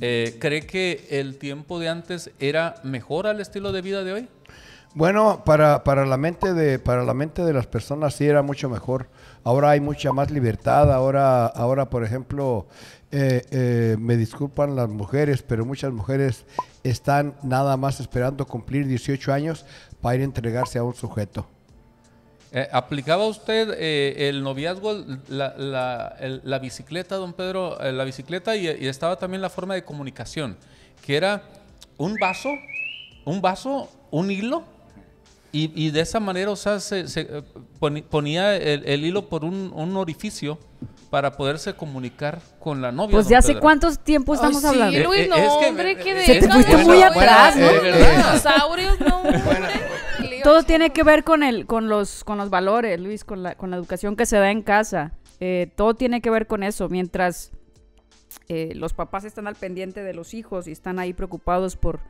Eh, ¿Cree que el tiempo de antes era mejor al estilo de vida de hoy? Bueno, para, la mente de, para la mente de las personas sí era mucho mejor. Ahora hay mucha más libertad. Ahora, ahora por ejemplo, eh, eh, me disculpan las mujeres, pero muchas mujeres están nada más esperando cumplir 18 años para ir a entregarse a un sujeto. Eh, ¿Aplicaba usted eh, el noviazgo, la, la, bicicleta, don Pedro, eh, la bicicleta y, estaba también la forma de comunicación, que era un vaso, un vaso, un hilo, y, de esa manera, o sea, se, ponía el, hilo por un, orificio para poderse comunicar con la novia. Pues de hace cuántos tiempo estamos hablando. Luis, hombre, que te muy atrás, ¿no? Dinosaurios, no, todo tiene que ver con el, con los, con los valores, Luis, con la, con la educación que se da en casa. Eh, todo tiene que ver con eso. Mientras eh, los papás están al pendiente de los hijos y están ahí preocupados por,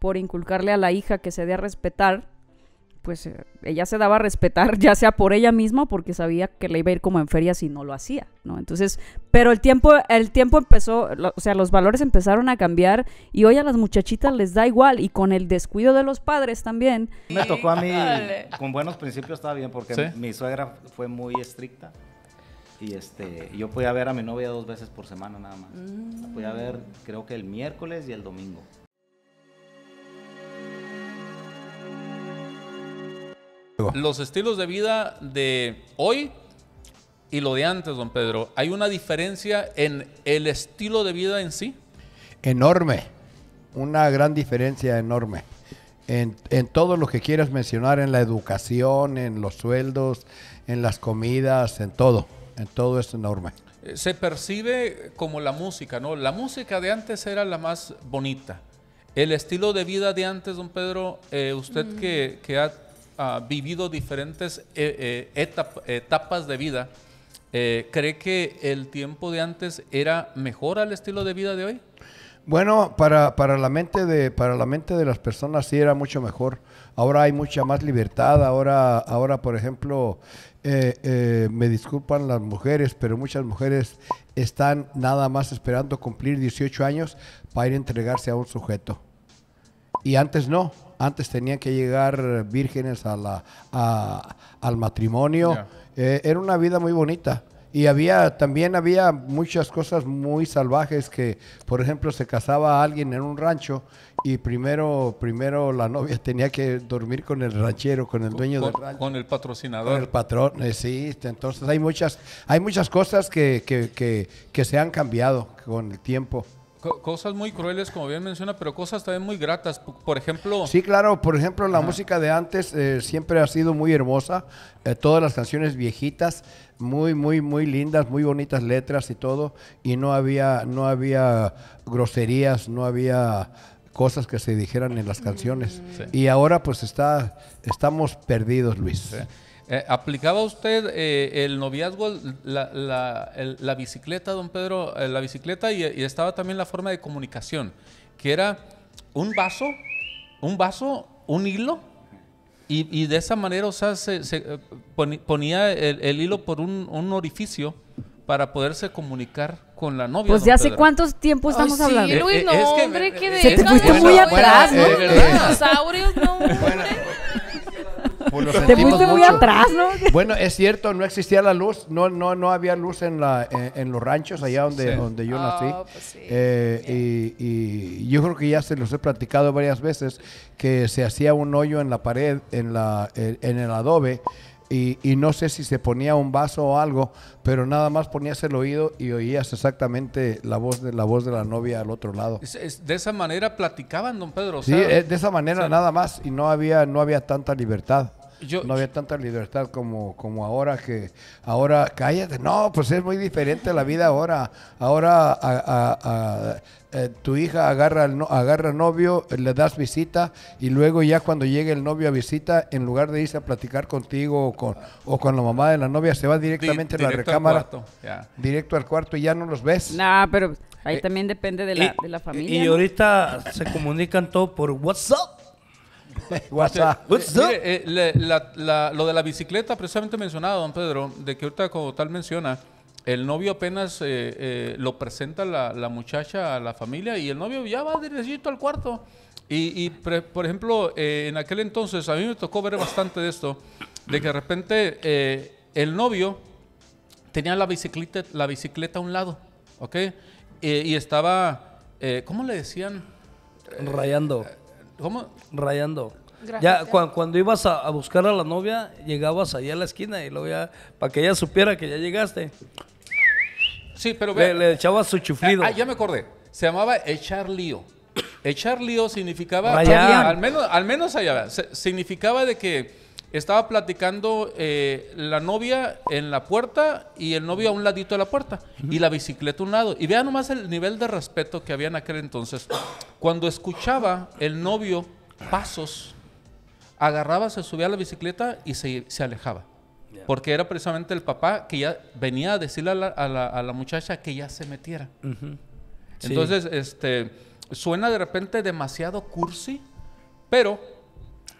por inculcarle a la hija que se dé a respetar, pues eh, ella se daba a respetar, ya sea por ella misma, porque sabía que le iba a ir como en feria si no lo hacía, ¿no? Entonces, pero el tiempo, el tiempo empezó, o sea, los valores empezaron a cambiar y hoy a las muchachitas les da igual y con el descuido de los padres también. Me tocó a mí, con buenos principios estaba bien, porque mi suegra fue muy estricta. Y este, yo podía ver a mi novia dos veces por semana nada más. Mm. podía ver, creo que el miércoles y el domingo. Los estilos de vida de hoy y lo de antes, don Pedro, ¿hay una diferencia en el estilo de vida en sí? Enorme, una gran diferencia enorme. En, todo lo que quieras mencionar, en la educación, en los sueldos, en las comidas, en todo, en todo es enorme. Eh, se percibe como la música, ¿no? La música de antes era la más bonita. El estilo de vida de antes, don Pedro, eh, usted mm. que, que ha ha vivido diferentes eh, eh, etapas de vida, eh, ¿cree que el tiempo de antes era mejor al estilo de vida de hoy? Bueno, para, para, la mente de, para la mente de las personas sí era mucho mejor. Ahora hay mucha más libertad. Ahora, ahora por ejemplo, me disculpan las mujeres, pero muchas mujeres están nada más esperando cumplir 18 años para ir a entregarse a un sujeto. Y antes no. Antes tenían que llegar vírgenes a la, al matrimonio. Eh, era una vida muy bonita. Y había, también había muchas cosas muy salvajes que, por ejemplo, se casaba alguien en un rancho y primero, primero la novia tenía que dormir con el ranchero, con el dueño del rancho. Con el patrocinador. Con el patrón, eh, sí. Este, entonces hay muchas, hay muchas cosas que, que, que, que se han cambiado con el tiempo cosas muy crueles, como bien menciona, pero cosas también muy gratas. Por ejemplo... Sí, claro, por ejemplo, la música de antes eh, siempre ha sido muy hermosa. Eh, todas las canciones viejitas, muy, muy, muy lindas, muy bonitas letras y todo. Y no había, no había groserías, no había cosas que se dijeran en las canciones. Y ahora pues está, estamos perdidos, Luis. Sí. Eh, ¿Aplicaba usted eh, el noviazgo, la, la, bicicleta, don Pedro, eh, la bicicleta y, estaba también la forma de comunicación, que era un vaso, un vaso, un hilo, y, de esa manera, o sea, se, ponía el, hilo por un, orificio para poderse comunicar con la novia. Pues ya hace cuántos tiempo estamos Luis, hombre, de Se te muy atrás, ¿no? no. Pues Te muy atrás, ¿no? Bueno, es cierto, no existía la luz, no, no, no había luz en, la, en, los ranchos allá donde, donde yo nací. Oh, pues eh, y, yo creo que ya se los he platicado varias veces que se hacía un hoyo en la pared, en, la, en, el adobe. Y, no sé si se ponía un vaso o algo, pero nada más ponías el oído y oías exactamente la voz de la voz de la novia al otro lado. de esa manera platicaban, don Pedro. Sí, eh, de esa manera nada más y no había no había tanta libertad no había tanta libertad como, ahora que ahora cállate. No, pues es muy diferente la vida ahora. Ahora eh, tu hija agarra no, agarra novio, eh, le das visita y luego ya cuando llegue el novio a visita, en lugar de irse a platicar contigo o con, la mamá de la novia, se va directamente a la recámara, directo al cuarto y ya no los ves. No, pero ahí eh, también depende de la, familia. Y ahorita se comunican todo por WhatsApp. WhatsApp. Eh, lo de la bicicleta, precisamente mencionado, don Pedro, de que ahorita como tal menciona, el novio apenas eh, eh, lo presenta la, muchacha a la familia y el novio ya va directo al cuarto. Y, por ejemplo, en aquel entonces a mí me tocó ver bastante de esto, de que de repente el novio tenía la bicicleta, la bicicleta a un lado, ¿ok? y estaba, ¿cómo le decían? Rayando. ¿Cómo? Rayando. Ya cuando ibas a, buscar a la novia, llegabas allá a la esquina y luego ya, para que ella supiera que ya llegaste. Sí, pero le, echabas su chuflido. Ah, ah, ya me acordé. Se llamaba echar lío. Echar lío significaba, al menos, al menos allá, significaba de que estaba platicando eh, la novia en la puerta y el novio a un ladito de la puerta y la bicicleta a un lado. Y vean nomás el nivel de respeto que había en aquel entonces. Cuando escuchaba el novio pasos, agarraba, se subía a la bicicleta y se, alejaba. Porque era precisamente el papá que ya venía a decirle a la, muchacha que ya se metiera. Entonces, este, suena de repente demasiado cursi, pero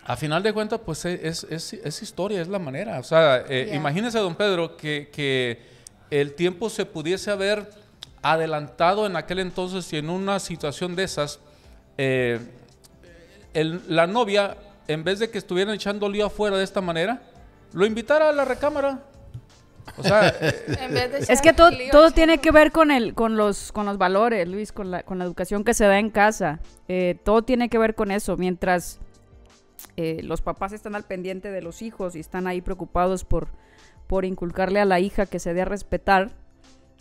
a final de cuentas, pues e, es, historia, es la manera. O sea, eh, imagínese, don Pedro, que, el tiempo se pudiese haber adelantado en aquel entonces y en una situación de esas, eh, la novia, en vez de que estuvieran echando lío afuera de esta manera, lo invitara a la recámara. O sea, eh, es que todo, tiene que ver con el, con los, con los valores, Luis, con la, con la educación que se da en casa. todo tiene que ver con eso. Mientras eh, los papás están al pendiente de los hijos y están ahí preocupados por, por inculcarle a la hija que se dé a respetar,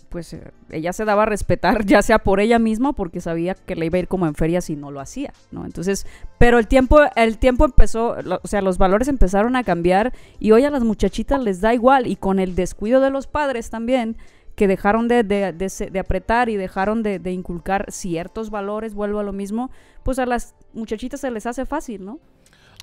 pues eh, ella se daba a respetar ya sea por ella misma porque sabía que le iba a ir como en feria si no lo hacía, ¿no? Entonces, pero el tiempo, el tiempo empezó, o sea, los valores empezaron a cambiar y hoy a las muchachitas les da igual y con el descuido de los padres también que dejaron de, de, apretar y dejaron de, inculcar ciertos valores, vuelvo a lo mismo, pues a las muchachitas se les hace fácil, ¿no?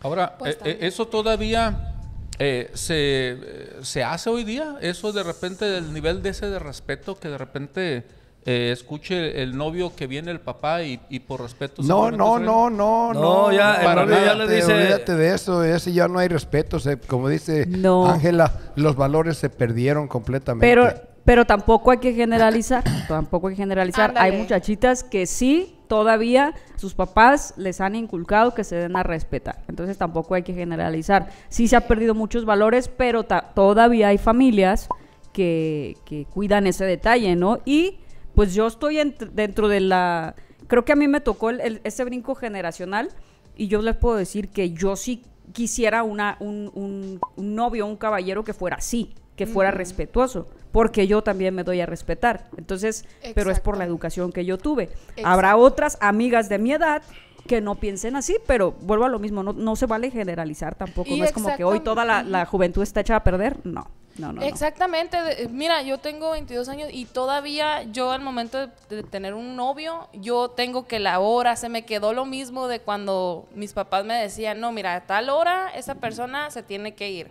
Ahora, pues eh, eh, eso todavía eh, se, se, hace hoy día, eso de repente, del nivel de ese de respeto que de repente... escuche el novio que viene el papá y, y por respeto. No, no, no, no, no, ya, para nada. ya le dice. Olvídate de eso, ese ya no hay respeto. Se, como dice Ángela, los valores se perdieron completamente. Pero, pero tampoco hay que generalizar, tampoco hay que generalizar. Hay muchachitas que sí todavía sus papás les han inculcado que se den a respetar. Entonces tampoco hay que generalizar. Sí se han perdido muchos valores, pero todavía hay familias que, cuidan ese detalle, ¿no? Y pues yo estoy dentro de la... Creo que a mí me tocó ese brinco generacional y yo les puedo decir que yo sí quisiera una, un, un, un novio, un caballero que fuera así, que fuera respetuoso porque yo también me doy a respetar. Entonces, pero es por la educación que yo tuve. Habrá otras amigas de mi edad que no piensen así, pero vuelvo a lo mismo, no, no se vale generalizar tampoco, no es como que hoy toda la, juventud está hecha a perder, no. No, no, Exactamente. Eh, mira, yo tengo 22 años y todavía yo al momento de, tener un novio, yo tengo que la hora, se me quedó lo mismo de cuando mis papás me decían, no, mira, a tal hora esa persona se tiene que ir.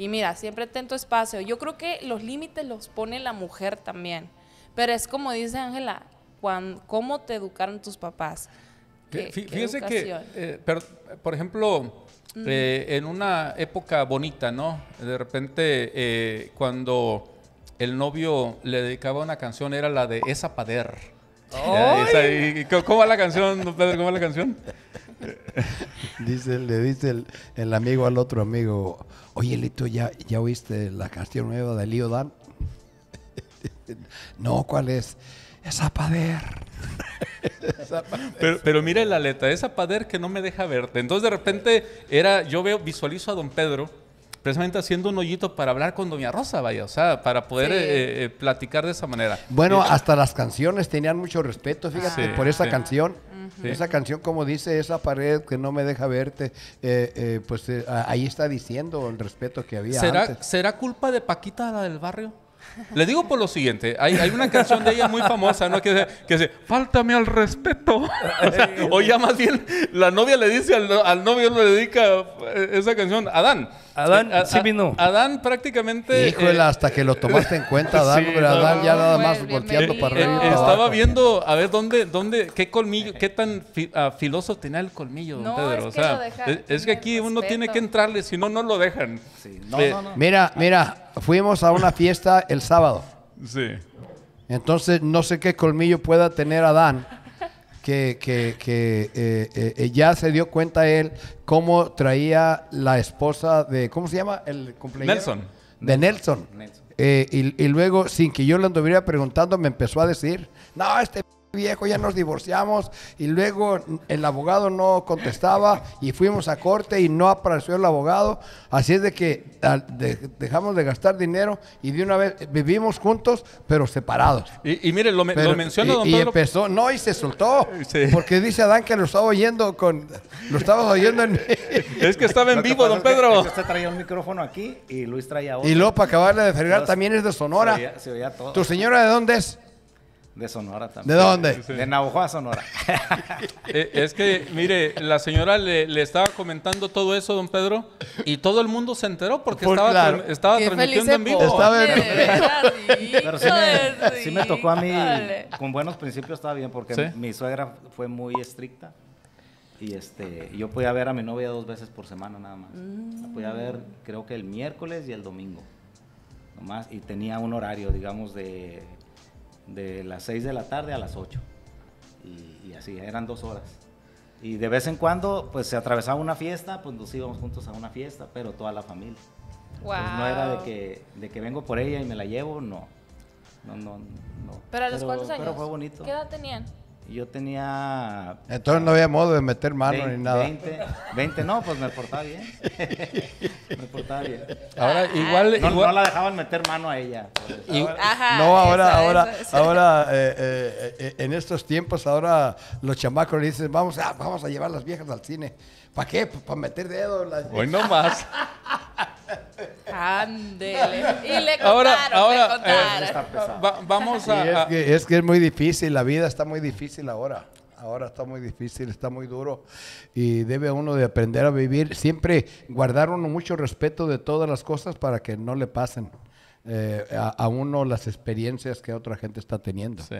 Y mira, siempre ten tu espacio. Yo creo que los límites los pone la mujer también. Pero es como dice Ángela, ¿cómo te educaron tus papás? fíjese que, eh, pero, por ejemplo, eh, en una época bonita, ¿no? De repente, eh, cuando el novio le dedicaba una canción, era la de Esa Pader. ¿Cómo va la canción, ¿Cómo va la canción? dice, le dice el, amigo al otro amigo, oye Lito, ¿ya, ya oíste la canción nueva de Leo Dan? no, ¿cuál es? esa padre. pero, pero mira la letra, esa pader que no me deja verte. Entonces de repente era, yo veo, visualizo a don Pedro precisamente haciendo un hoyito para hablar con Doña Rosa, vaya, o sea, para poder eh, eh, platicar de esa manera. Bueno, hasta las canciones tenían mucho respeto, fíjate, por esa canción. Esa canción, como dice esa pared que no me deja verte, eh, pues ahí está diciendo el respeto que había. ¿será culpa de Paquita, la del barrio? Le digo por lo siguiente, hay, hay una canción de ella muy famosa, ¿no? Que dice, que fáltame al respeto. o, ya más bien la novia le dice al, al novio, le dedica eh, esa canción, Adán. Adán, eh, sí vino. Adán prácticamente... Híjole, eh, hasta que lo tomaste en cuenta, Adán. pero Adán ya nada más volteando para reír. estaba viendo, a ver, ¿dónde, dónde, qué colmillo, qué tan ah, filoso tenía el colmillo, no, Pedro? Es que, o sea, es, que aquí uno tiene que entrarle, si no, no lo dejan. Sí, no, no mira, mira, fuimos a una fiesta el sábado. Sí. Entonces, no sé qué colmillo pueda tener Adán, que, que, que eh, eh, eh, ya se dio cuenta él cómo traía la esposa de, ¿cómo se llama? El cumpleaños. Nelson. De Nelson. Nelson. y, y, luego, sin que yo le anduviera preguntando, me empezó a decir, no, este viejo, ya nos divorciamos y luego el abogado no contestaba y fuimos a corte y no apareció el abogado. Así es de que dejamos de gastar dinero y de una vez eh, vivimos juntos pero separados. Y, mire, lo, lo menciona y, Pedro. y empezó, no, y se soltó. Porque dice Adán que lo estaba oyendo con, lo estaba oyendo en... Es que estaba en vivo, don Pedro. usted traía un micrófono aquí y Luis traía otro. Y luego para acabarle de fregar también es de Sonora. ¿Tu señora de dónde es? De Sonora también. ¿De dónde? De a Sonora. Eh, es que, mire, la señora le, estaba comentando todo eso, don Pedro, y todo el mundo se enteró porque estaba, transmitiendo en vivo. Pero sí me, tocó a mí, con buenos principios estaba bien, porque mi suegra fue muy estricta. Y este, yo podía ver a mi novia dos veces por semana nada más. La mm. podía ver, creo que el miércoles y el domingo. y tenía un horario, digamos, de de las 6 de la tarde a las 8. Y, así, eran dos horas. Y de vez en cuando, pues se atravesaba una fiesta, pues nos íbamos juntos a una fiesta, pero toda la familia. Wow. no era de que, de que vengo por ella y me la llevo, no. No, no, no. ¿Pero a los cuantos años? Pero fue bonito. ¿Qué edad tenían? Yo tenía... Entonces no había modo de meter mano ni nada. 20, 20, no, pues me portaba bien. me portaba bien. Ahora, igual... No, la dejaban meter mano a ella. no, ahora, ahora, ahora eh, eh, eh, en estos tiempos, ahora los chamacos le dicen, vamos a, vamos a llevar las viejas al cine. ¿Para qué? Pues para meter dedos. Las... Hoy no más. Ándele. le ahora, ahora, eh, vamos a... Es que, es muy difícil, la vida está muy difícil ahora ahora está muy difícil, está muy duro y debe uno de aprender a vivir, siempre guardar uno mucho respeto de todas las cosas para que no le pasen eh, a, a, uno las experiencias que otra gente está teniendo. Sí.